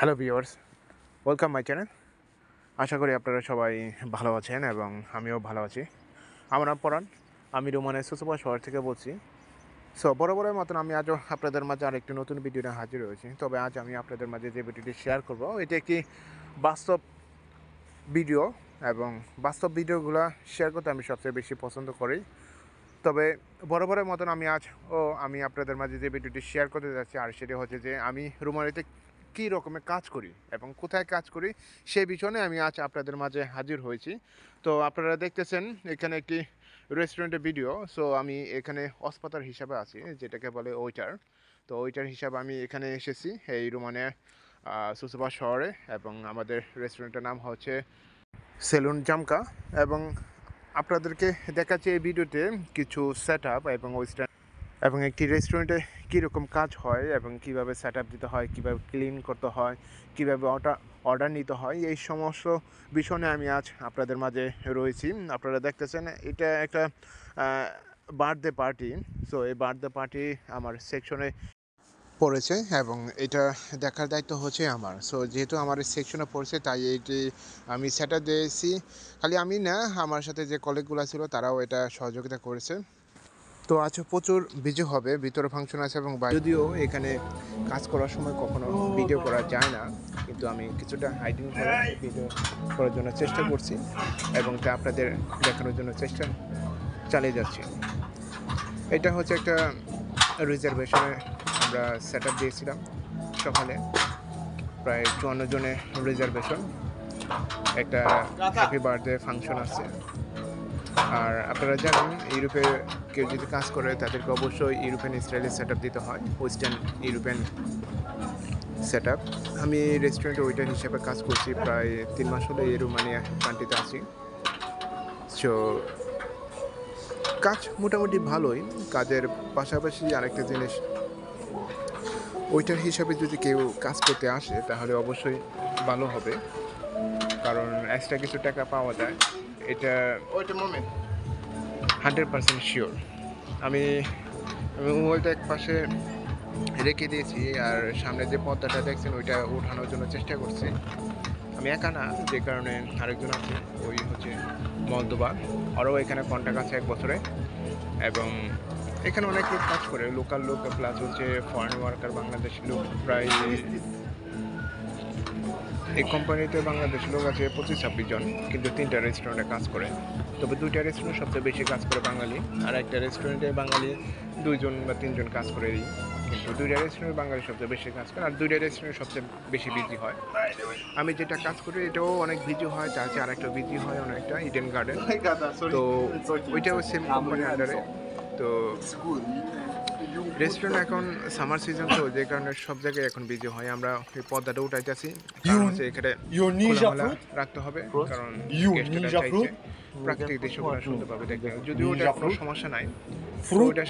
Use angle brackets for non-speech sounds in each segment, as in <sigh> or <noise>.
Hello viewers welcome my channel আশা করি আপনারা সবাই ভালো আছেন এবং আমিও ভালো আছি আমার নাম পরাণ আমি রোমানের সুসুপা শহর থেকে বলছি সো বড় মতন আমি আজও আপনাদের মাঝে আরেকটি নতুন ভিডিও নিয়ে হাজির হয়েছি তবে আজ আমি আপনাদের মাঝে যে ভিডিওটি শেয়ার করব এটি একটি বাস্তব ভিডিও এবং বাস্তব ভিডিওগুলো শেয়ার করতে আমি সবচেয়ে বেশি পছন্দ করি তবে বড় মতন আমি আজ ও আমি আপনাদের মাঝে যে ভিডিওটি শেয়ার করতে যাচ্ছি আর সেটি হচ্ছে যে আমি রুমারিতে কী রকমের কাজ করি এবং কোথায় কাজ করি সেই পিছনে আমি আজ আপনাদের মাঝে হাজির হয়েছি তো আপনারা দেখতেছেন এখানে একটি রেস্টুরেন্টের ভিডিও সো আমি এখানে হসপাতাল হিসাবে আছি যেটাকে বলে ওইটার তো ওইটার হিসাবে আমি এখানে এসেছি এই রোমানের সুসুবা শহরে এবং আমাদের রেস্টুরেন্টের নাম হচ্ছে সেলুন জামকা এবং আপনাদেরকে দেখাচ্ছি এই ভিডিওতে কিছু সেট আপ এবং ওই এবং একটি রেস্টুরেন্টে কীরকম কাজ হয় এবং কিভাবে সেট দিতে হয় কিভাবে ক্লিন করতে হয় কিভাবে অর্ডার অর্ডার নিতে হয় এই সমস্ত বিষয়ে আমি আজ আপনাদের মাঝে রয়েছি আপনারা দেখতেছেন এটা একটা বার্থডে পার্টি সো এই বার্থডে পার্টি আমার সেকশনে পড়েছে এবং এটা দেখার দায়িত্ব হচ্ছে আমার সো যেহেতু আমার সেকশনে পড়ছে তাই এইটি আমি সেটা দিয়েছি খালি আমি না আমার সাথে যে কলেজগুলো ছিল তারাও এটা সহযোগিতা করেছে তো আছে প্রচুর বিজি হবে ভিতরে ফাংশন আছে এবং যদিও এখানে কাজ করার সময় কখনো ভিডিও করা যায় না কিন্তু আমি কিছুটা হাইডিং করে ভিডিও করার জন্য চেষ্টা করছি এবং তা আপনাদের দেখানোর জন্য চেষ্টা চালিয়ে যাচ্ছি এটা হচ্ছে একটা রিজার্ভেশনে আমরা সেট আপ দিয়েছিলাম সকালে প্রায় চুয়ান্ন জনের রিজার্ভেশন একটা হ্যাপি বার্থডে ফাংশন আছে আর আপনারা জানেন ইউরোপে কেউ যদি কাজ করে তাদেরকে অবশ্যই ইউরোপিয়ান স্টাইলে সেট দিতে হয় ওয়েস্টার্ন ইউরোপিয়ান সেট আমি রেস্টুরেন্টে ওয়েটার হিসাবে কাজ করছি প্রায় তিন মাস হলে এই রোমানিয়া কান্ট্রিতে আছি সো কাজ মোটামুটি ভালোই কাজের পাশাপাশি আরেকটা জিনিস ওইটার হিসাবে যদি কেউ কাজ করতে আসে তাহলে অবশ্যই ভালো হবে কারণ এক্সট্রা কিছু টাকা পাওয়া যায় এটা ওইটা মোমেন্ট হান্ড্রেড পার্সেন্ট শিওর আমি আমি মোবাইলটা এক পাশে রেখে দিয়েছি আর সামনে যে পর্দাটা দেখছেন ওইটা ওঠানোর জন্য চেষ্টা করছি আমি একা না যে কারণে আরেকজন আছে ওই হচ্ছে মলদোবা আরও এখানে কন্ট্যাক্ট আছে এক বছরে এবং এখানে অনেক লোক কাজ করে লোকাল লোক প্লাস হচ্ছে ফরেন ওয়ার্কার বাংলাদেশি লোক প্রায় এই কোম্পানিতে বাংলাদেশ লোক আছে পঁচিশ ছাব্বিশ জন কিন্তু তিনটা রেস্টুরেন্টে কাজ করে তবে দুইটা রেস্টুরেন্ট সবচেয়ে বেশি কাজ করে বাঙালি আর একটা রেস্টুরেন্টে বাঙালি দুইজন বা তিনজন কাজ করে দিই কিন্তু দুইটা রেস্টুরেন্ট বাঙালি সবচেয়ে বেশি কাজ করে আর দুইটা রেস্টুরেন্ট সবচেয়ে বেশি বিজি হয় আমি যেটা কাজ করি এটাও অনেক বিজি হয় তার চেয়ে আরেকটা বিজি হয় অনেকটা ইডেন গার্ডেন oh তো ওইটাও সেম কোম্পানির আন্ডারে তো রেস্টুরেন্ট এখন সামার সিজন তো যে কারণে সব জায়গায় এখন বিজি হয় আমরা এই পর্দাটা উঠাইতেছি এখানে রাখতে হবে কারণ প্রাকৃতিক পাবে ওটা কোনো সমস্যা নাই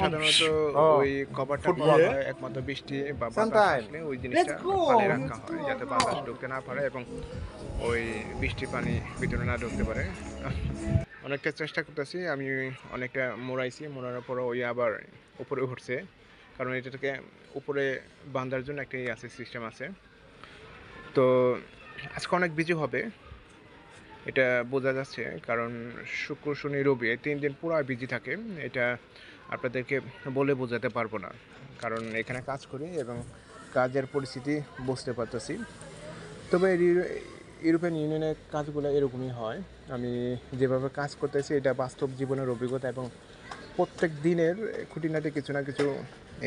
সাধারণত oh, ওই কভারটা হয় একমাত্র বৃষ্টি বা বাতাস ওই জিনিসটা রাখা হয় যাতে বাতাস ঢুকতে না পারে এবং ওই বৃষ্টি পানি ভিতরে না ঢুকতে পারে অনেকটা চেষ্টা করতেছি আমি অনেকটা মোড়াইছি মোড়ানোর পরে ওই আবার উপরে উঠছে কারণ এটাকে উপরে বান্ধার জন্য একটা ইয়ে আছে সিস্টেম আছে তো আজকে অনেক বিজি হবে এটা বোঝা যাচ্ছে কারণ শুক্র শনি রবি এই তিন দিন পুরো বিজি থাকে এটা আপনাদেরকে বলে বোঝাতে পারবো না কারণ এখানে কাজ করি এবং কাজের পরিস্থিতি বুঝতে পারতেছি তবে ইউরোপিয়ান ইউনিয়নের কাজগুলো এরকমই হয় আমি যেভাবে কাজ করতেছি এটা বাস্তব জীবনের অভিজ্ঞতা এবং প্রত্যেক দিনের খুঁটিনাটি কিছু না কিছু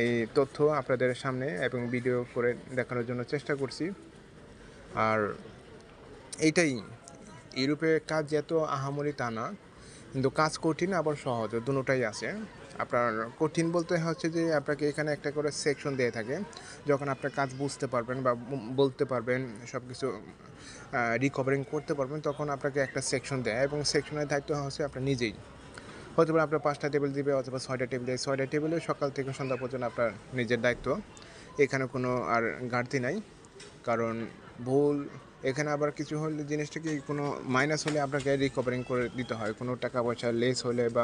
এই তথ্য আপনাদের সামনে এবং ভিডিও করে দেখানোর জন্য চেষ্টা করছি আর এইটাই ইউরোপে কাজ এত আহামরি তা না কিন্তু কাজ কঠিন আবার সহজ দুটাই আছে আপনার কঠিন বলতে হচ্ছে যে আপনাকে এখানে একটা করে সেকশন দিয়ে থাকে যখন আপনার কাজ বুঝতে পারবেন বা বলতে পারবেন সব কিছু রিকভারিং করতে পারবেন তখন আপনাকে একটা সেকশন দেয় এবং সেকশনের দায়িত্ব হচ্ছে আপনার নিজেই হতে পারে আপনার পাঁচটা টেবিল দিবে অথবা ছয়টা টেবিল দেবে ছয়টা টেবিলে সকাল থেকে সন্ধ্যা পর্যন্ত আপনার নিজের দায়িত্ব এখানে কোনো আর ঘাটতি নাই কারণ ভুল এখানে আবার কিছু হলে জিনিসটা কি কোনো মাইনাস হলে আপনাকে রিকভারিং করে দিতে হয় কোনো টাকা পয়সা লেস হলে বা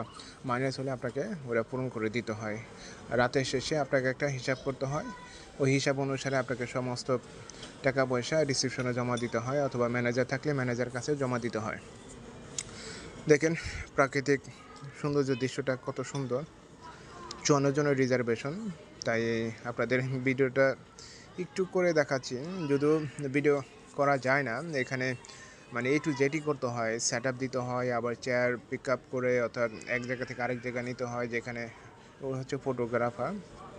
মাইনাস হলে আপনাকে ওরা পূরণ করে দিতে হয় রাতের শেষে আপনাকে একটা হিসাব করতে হয় ওই হিসাব অনুসারে আপনাকে সমস্ত টাকা পয়সা রিসিপশনে জমা দিতে হয় অথবা ম্যানেজার থাকলে ম্যানেজার কাছে জমা দিতে হয় দেখেন প্রাকৃতিক সৌন্দর্য দৃশ্যটা কত সুন্দর চুয়ান্ন জনের রিজার্ভেশন তাই আপনাদের ভিডিওটা একটু করে দেখাচ্ছি যদিও ভিডিও করা যায় না এখানে মানে এ টু জেটি করতে হয় সেট দিতে হয় আবার চেয়ার পিক আপ করে অর্থাৎ এক জায়গা থেকে আরেক জায়গা নিতে হয় যেখানে ও হচ্ছে ফটোগ্রাফার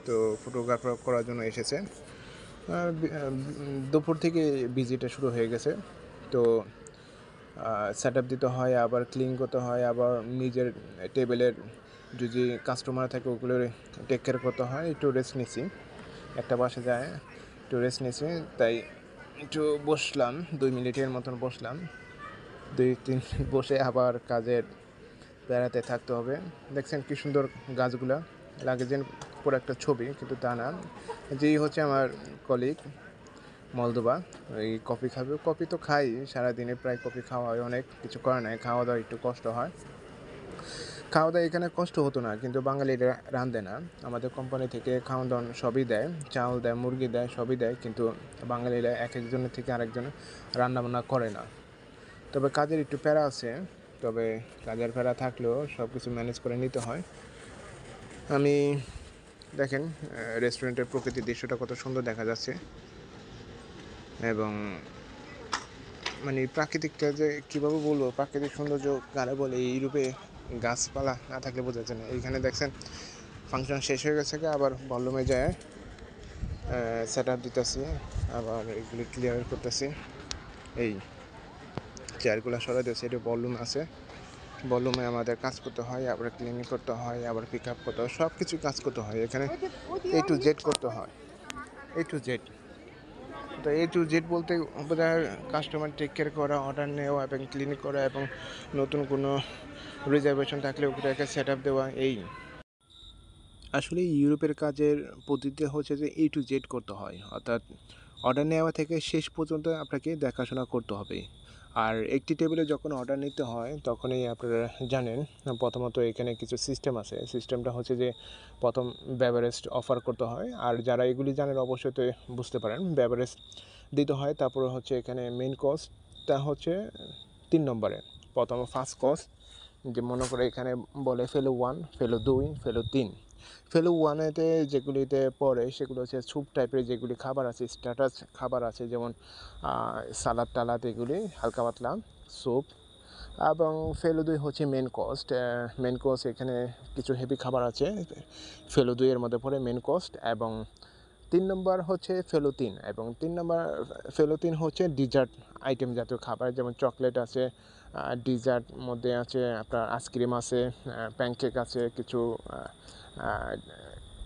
তো ফটোগ্রাফার করার জন্য এসেছে দুপুর থেকে ভিজিটা শুরু হয়ে গেছে তো সেট দিতে হয় আবার ক্লিন করতে হয় আবার নিজের টেবিলের যদি কাস্টমার থাকে ওগুলো টেক কেয়ার করতে হয় একটু রেস্ট নিছি একটা বাসে যায় একটু রেস্ট নিছি তাই একটু বসলাম দুই মিনিটের মতন বসলাম দুই তিন <laughs> বসে আবার কাজের বেড়াতে থাকতে হবে দেখছেন কী সুন্দর গাছগুলা লাগে যেন পুরো একটা ছবি কিন্তু তা না যেই হচ্ছে আমার কলিগ মলদোবা এই কফি খাবে কফি তো খাই সারাদিনে প্রায় কফি খাওয়া হয় অনেক কিছু করে না খাওয়া দাওয়া একটু কষ্ট হয় খাওয়া দাওয়া এখানে কষ্ট হতো না কিন্তু বাঙালিরা রাঁধে না আমাদের কোম্পানি থেকে খাওয়া দাওয়া সবই দেয় চাউল দেয় মুরগি দেয় সবই দেয় কিন্তু বাঙালিরা এক একজনের থেকে আরেকজন রান্নাবান্না করে না তবে কাজের একটু প্যারা আছে তবে কাজের প্যারা থাকলেও সব কিছু ম্যানেজ করে নিতে হয় আমি দেখেন রেস্টুরেন্টের প্রকৃতির দৃশ্যটা কত সুন্দর দেখা যাচ্ছে এবং মানে প্রাকৃতিকটা যে কীভাবে বলবো প্রাকৃতিক সৌন্দর্য গালে বলে ইউরোপে গাছপালা না থাকলে বোঝা যাচ্ছে না এইখানে দেখছেন ফাংশন শেষ হয়ে গেছে আবার ভলিউমে যায় সেট আপ দিতেছি আবার এগুলি ক্লিয়ার করতেছি এই চেয়ারগুলো সরাই দিয়েছি এটা ভলিউম আছে ভলিউমে আমাদের কাজ করতে হয় আবার ক্লিনিং করতে হয় আবার পিক আপ করতে হয় সব কিছু কাজ করতে হয় এখানে এ টু জেড করতে হয় এ টু জেড তো এ টু জেড বলতে বোধহয় কাস্টমার টেক কেয়ার করা অর্ডার নেওয়া এবং ক্লিনিক করা এবং নতুন কোনো রিজার্ভেশন থাকলে ওটাকে সেট আপ দেওয়া এই আসলে ইউরোপের কাজের পদ্ধতি হচ্ছে যে এ টু জেড করতে হয় অর্থাৎ অর্ডার নেওয়া থেকে শেষ পর্যন্ত আপনাকে দেখাশোনা করতে হবে আর একটি টেবিলে যখন অর্ডার নিতে হয় তখনই আপনারা জানেন প্রথমত এখানে কিছু সিস্টেম আছে সিস্টেমটা হচ্ছে যে প্রথম ব্যাভারেজ অফার করতে হয় আর যারা এগুলি জানেন অবশ্যই তো বুঝতে পারেন ব্যাভারেস্ট দিতে হয় তারপরে হচ্ছে এখানে মেন কস্টটা হচ্ছে তিন নম্বরে প্রথম ফার্স্ট কস্ট যে মনে করে এখানে বলে ফেলো ওয়ান ফেলো দুই ফেলো তিন ফেলু ওয়ানেতে যেগুলিতে পড়ে সেগুলো হচ্ছে স্যুপ টাইপের যেগুলি খাবার আছে স্ট্যাটাস খাবার আছে যেমন সালাদ টালাদ এগুলি হালকা পাতলা স্যুপ এবং ফেলুদুই হচ্ছে মেন কস্ট মেন কোস্ট এখানে কিছু হেভি খাবার আছে দুইয়ের মধ্যে পড়ে মেন কোস্ট এবং তিন নম্বর হচ্ছে তিন এবং তিন নম্বর তিন হচ্ছে ডিজার্ট আইটেম জাতীয় খাবার যেমন চকলেট আছে ডিজার্ট মধ্যে আছে আপনার আইসক্রিম আছে প্যানকেক আছে কিছু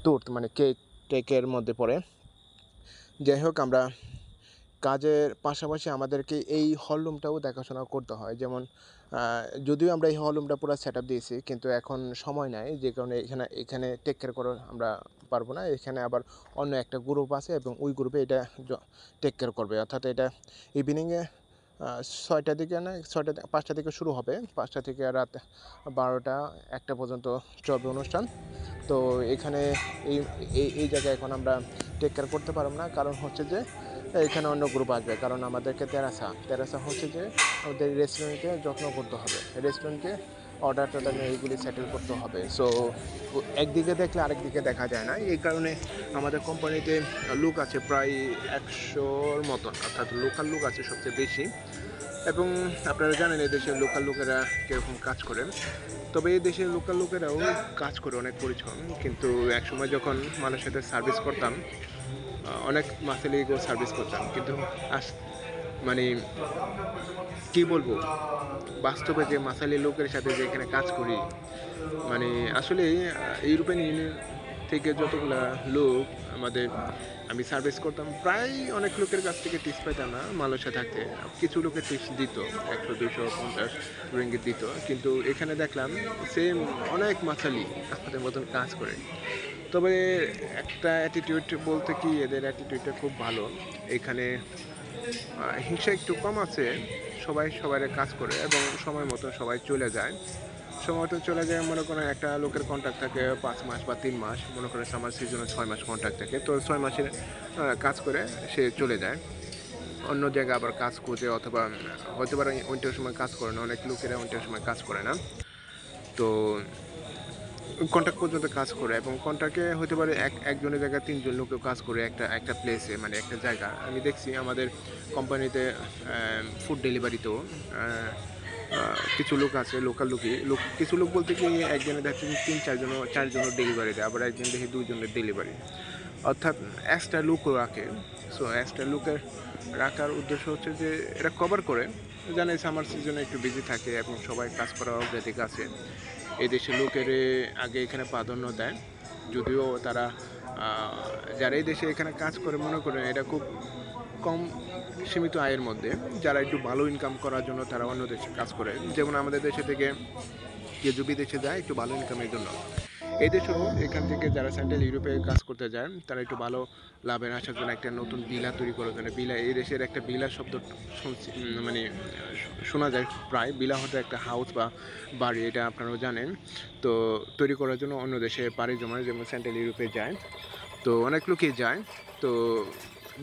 তুর্ত মানে কেক কেকের মধ্যে পড়ে যাই হোক আমরা কাজের পাশাপাশি আমাদেরকে এই হল রুমটাও দেখাশোনা করতে হয় যেমন যদিও আমরা এই হল রুমটা পুরো সেট দিয়েছি কিন্তু এখন সময় নাই যে কারণে এখানে এখানে টেক কেয়ার করার আমরা পারবো না এখানে আবার অন্য একটা গ্রুপ আছে এবং ওই গ্রুপে এটা টেক কেয়ার করবে অর্থাৎ এটা ইভিনিংয়ে ছয়টা থেকে না ছয়টা পাঁচটা থেকে শুরু হবে পাঁচটা থেকে রাত বারোটা একটা পর্যন্ত চলবে অনুষ্ঠান তো এখানে এই এই জায়গায় এখন আমরা টেক কেয়ার করতে পারব না কারণ হচ্ছে যে এখানে অন্য গ্রুপ আসবে কারণ আমাদেরকে তেরাসা তেরাসা হচ্ছে যে আমাদের রেস্টুরেন্টকে যত্ন করতে হবে রেস্টুরেন্টকে অর্ডার টর্ডার নিয়ে এইগুলি সেটেল করতে হবে সো একদিকে দেখলে আরেকদিকে দেখা যায় না এই কারণে আমাদের কোম্পানিতে লুক আছে প্রায় একশোর মতন অর্থাৎ লোকাল লুক আছে সবচেয়ে বেশি এবং আপনারা জানেন দেশের লোকাল লোকেরা কীরকম কাজ করেন তবে এই দেশের লোকাল লোকেরাও কাজ করে অনেক পরিশ্রম কিন্তু একসময় যখন মানুষের সাথে সার্ভিস করতাম অনেক মাসেলিকেও সার্ভিস করতাম কিন্তু আস মানে কি বলবো বাস্তবে যে মাসালি লোকের সাথে যে এখানে কাজ করি মানে আসলে ইউরোপিয়ান ইউনিয়ন থেকে যতগুলা লোক আমাদের আমি সার্ভিস করতাম প্রায় অনেক লোকের কাছ থেকে টিপস পেতাম না মালয়েশিয়া থাকতে কিছু লোকের টিপস দিত একশো দুশো পঞ্চাশ রিঙ্গিত দিত কিন্তু এখানে দেখলাম সেম অনেক মাসালি আমাদের মতন কাজ করে তবে একটা অ্যাটিটিউড বলতে কি এদের অ্যাটিটিউডটা খুব ভালো এখানে হিংসা একটু কম আছে সবাই সবাই কাজ করে এবং সময় মতো সবাই চলে যায় সময় মতো চলে যায় মনে করেন একটা লোকের কন্ট্রাক্ট থাকে পাঁচ মাস বা তিন মাস মনে করেন সামার সিজনে ছয় মাস কন্ট্রাক্ট থাকে তো ছয় মাসের কাজ করে সে চলে যায় অন্য জায়গায় আবার কাজ খুঁজে অথবা হয়তো পারে ওইটার সময় কাজ করে না অনেক লোকেরা ওইটার সময় কাজ করে না তো কন্ট্রাক্ট পর্যন্ত কাজ করে এবং কন্ট্রাক্টে হতে পারে এক একজনের জায়গায় তিনজন লোকেও কাজ করে একটা একটা প্লেসে মানে একটা জায়গা আমি দেখছি আমাদের কোম্পানিতে ফুড ডেলিভারিতেও কিছু লোক আছে লোকাল লোকই লোক কিছু লোক বলতে কি একজনে দেখছি তিন চারজন চারজনের ডেলিভারি দেয় আবার একজন দেখি দুজনের ডেলিভারি অর্থাৎ এক্সট্রা লুক রাখে সো এক্সট্রা লুকের রাখার উদ্দেশ্য হচ্ছে যে এটা কভার করে জানে সামার সিজনে একটু বিজি থাকে এবং সবাই কাজ করা অগ্রাধিক আছে এই দেশের লোকের আগে এখানে প্রাধান্য দেয় যদিও তারা যারা এই দেশে এখানে কাজ করে মনে করেন এটা খুব কম সীমিত আয়ের মধ্যে যারা একটু ভালো ইনকাম করার জন্য তারা অন্য দেশে কাজ করে যেমন আমাদের দেশে থেকে কেউ বিদেশে যায় একটু ভালো ইনকামের জন্য এই দেশেও এখান থেকে যারা সেন্ট্রাল ইউরোপে কাজ করতে যায় তারা একটু ভালো লাভের আসার জন্য একটা নতুন বিলা তৈরি করার জন্য বিলা এই দেশের একটা বিলা শব্দ মানে শোনা যায় প্রায় বিলা হতে একটা হাউস বা বাড়ি এটা আপনারাও জানেন তো তৈরি করার জন্য অন্য দেশে পাড়ি জমায় যেমন সেন্ট্রাল ইউরোপে যায় তো অনেক লোকই যায় তো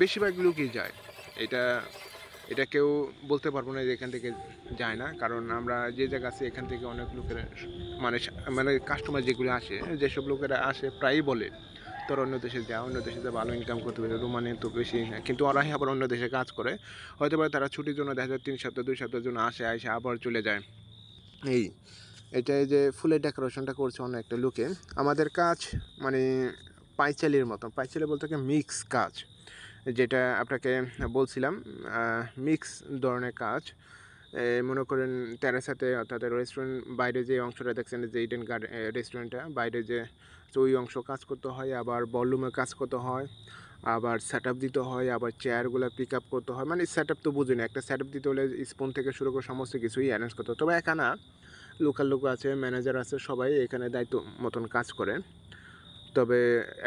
বেশিরভাগ লোকই যায় এটা এটা কেউ বলতে পারবো না যে এখান থেকে যায় না কারণ আমরা যে জায়গা আছে এখান থেকে অনেক লোকেরা মানে মানে কাস্টমার যেগুলো আসে যেসব লোকেরা আসে প্রায়ই বলে তোর অন্য দেশে যা অন্য দেশে যা ভালো ইনকাম করতে পারে রোমানে তো বেশি না কিন্তু ওরাই আবার অন্য দেশে কাজ করে হয়তো পারে তারা ছুটির জন্য দেখা যায় তিন সপ্তাহ দুই সপ্তাহের জন্য আসে আসে আবার চলে যায় এই এটা যে ফুলের ডেকোরেশনটা করছে অন্য একটা লোকে আমাদের কাজ মানে পাইচালির মতন পাইচালি বলতে মিক্স কাজ যেটা আপনাকে বলছিলাম মিক্স ধরনের কাজ মনে করেন টেরাসাতে অর্থাৎ রেস্টুরেন্ট বাইরে যে অংশটা দেখছেন যে ইডেন গার্ডেন রেস্টুরেন্টটা বাইরে যে ওই অংশ কাজ করতে হয় আবার বলরুমে কাজ করতে হয় আবার সেট দিতে হয় আবার চেয়ারগুলো পিক আপ করতে হয় মানে সেট তো বুঝি না একটা সেট দিতে হলে স্পুন থেকে শুরু করে সমস্ত কিছুই অ্যারেঞ্জ করতে হয় তবে একা না লোকাল লোক আছে ম্যানেজার আছে সবাই এখানে দায়িত্ব মতন কাজ করে তবে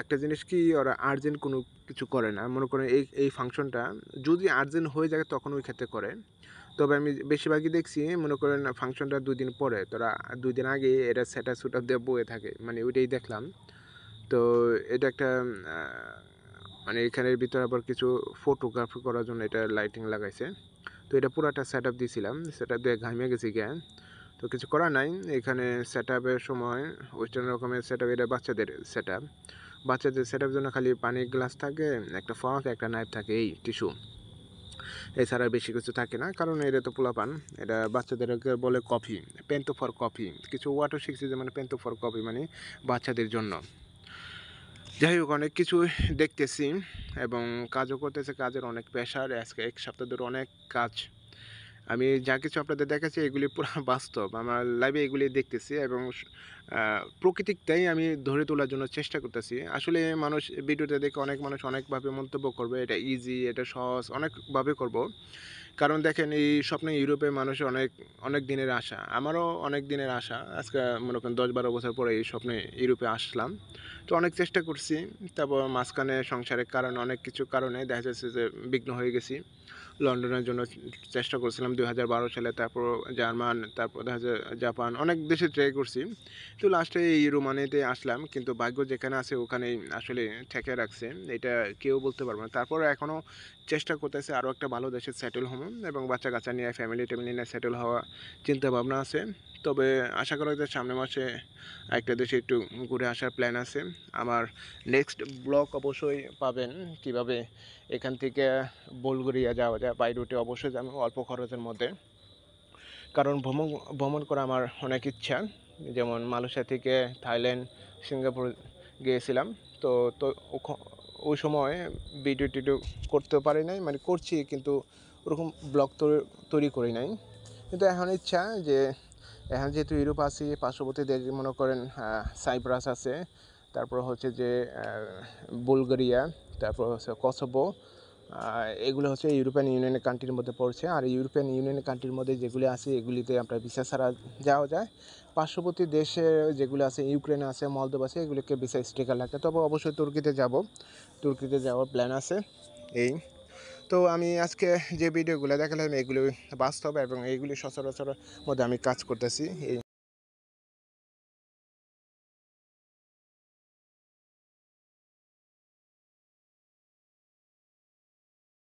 একটা জিনিস কি ওরা আর্জেন্ট কোনো কিছু করে না মনে করেন এই এই ফাংশনটা যদি আর্জেন্ট হয়ে যায় তখন ওই ক্ষেত্রে করে তবে আমি বেশিরভাগই দেখছি মনে করেন ফাংশনটা দুই দিন পরে তোরা দুই দিন আগে এটা সেটা সুটা দিয়ে বয়ে থাকে মানে ওইটাই দেখলাম তো এটা একটা মানে এখানের ভিতরে আবার কিছু ফটোগ্রাফি করার জন্য এটা লাইটিং লাগাইছে তো এটা একটা সেট আপ দিয়েছিলাম সেট আপ দিয়ে ঘামিয়ে গেছি গ্যান তো কিছু করার নাই এখানে সেট সময় ওয়েস্টার্ন রকমের সেট এটা বাচ্চাদের সেট বাচ্চাদের সেট জন্য খালি পানির গ্লাস থাকে একটা ফাঁক একটা নাইফ থাকে এই টিস্যু এছাড়া বেশি কিছু থাকে না কারণ এটা তো পোলাপান এটা বাচ্চাদেরকে বলে কফি পেন্টো ফর কফি কিছু ওয়াটার শিখছি যে মানে পেন্টো ফর কফি মানে বাচ্চাদের জন্য যাই হোক অনেক কিছু দেখতেছি এবং কাজও করতেছে কাজের অনেক প্রেশার আজকে এক সপ্তাহ ধরে অনেক কাজ আমি যা কিছু আপনাদের দেখাচ্ছি এগুলি পুরো <laughs> বাস্তব আমার লাইভে এগুলি দেখতেছি এবং প্রকৃতিকটাই আমি ধরে তোলার জন্য চেষ্টা করতেছি আসলে মানুষ ভিডিওতে দেখে অনেক মানুষ অনেকভাবে মন্তব্য করবে এটা ইজি এটা সহজ অনেকভাবে করব। কারণ দেখেন এই স্বপ্নে ইউরোপে মানুষের অনেক অনেক দিনের আশা আমারও অনেক দিনের আশা আজকে মনে করেন দশ বারো বছর পরে এই স্বপ্নে ইউরোপে আসলাম তো অনেক চেষ্টা করছি তারপর মাঝখানে সংসারের কারণ অনেক কিছু কারণে দেখা যাচ্ছে যে বিঘ্ন হয়ে গেছি লন্ডনের জন্য চেষ্টা করছিলাম দুই সালে তারপর জার্মান তারপর জাপান অনেক দেশে ট্রাই করছি তো লাস্টে এই রোমানিতে আসলাম কিন্তু ভাগ্য যেখানে আছে ওখানে আসলে ঠেকে রাখছে এটা কেউ বলতে পারবে না তারপর এখনও চেষ্টা করতেছে আরও একটা ভালো দেশে সেটেল হবো এবং বাচ্চা কাচ্চা নিয়ে ফ্যামিলি ট্যামিলি নিয়ে সেটেল হওয়া চিন্তাভাবনা আছে তবে আশা করা যায় সামনের মাসে একটা দেশে একটু ঘুরে আসার প্ল্যান আছে আমার নেক্সট ব্লগ অবশ্যই পাবেন কিভাবে এখান থেকে বোলগরিয়া যাওয়া যায় বাই রুটে অবশ্যই যাবে অল্প খরচের মধ্যে কারণ ভ্রমণ ভ্রমণ করা আমার অনেক ইচ্ছা যেমন মালয়েশিয়া থেকে থাইল্যান্ড সিঙ্গাপুর গিয়েছিলাম তো তো ওই সময় ভিডিও টিডিও করতে পারি নাই মানে করছি কিন্তু ওরকম ব্লগ তৈরি করি নাই কিন্তু এখন ইচ্ছা যে এখন যেহেতু ইউরোপ আছি পার্শ্ববর্তী দেশ মনে করেন সাইপ্রাস আছে তারপর হচ্ছে যে বুলগেরিয়া তারপর হচ্ছে কসবো এগুলো হচ্ছে ইউরোপিয়ান ইউনিয়নের কান্ট্রির মধ্যে পড়ছে আর ইউরোপিয়ান ইউনিয়নের কান্ট্রির মধ্যে যেগুলি আছে এগুলিতে আমরা ভিসা ছাড়া যাওয়া যায় পার্শ্ববর্তী দেশে যেগুলো আছে ইউক্রেন আছে মলদোভ আছে এগুলিকে ভিসা স্টিকার লাগে তবে অবশ্যই তুর্কিতে যাব তুর্কিতে যাওয়ার প্ল্যান আছে এই তো আমি আজকে যে ভিডিওগুলো দেখালাম এগুলো বাস্তব এবং এইগুলি সচরাচর মধ্যে আমি কাজ করতেছি এই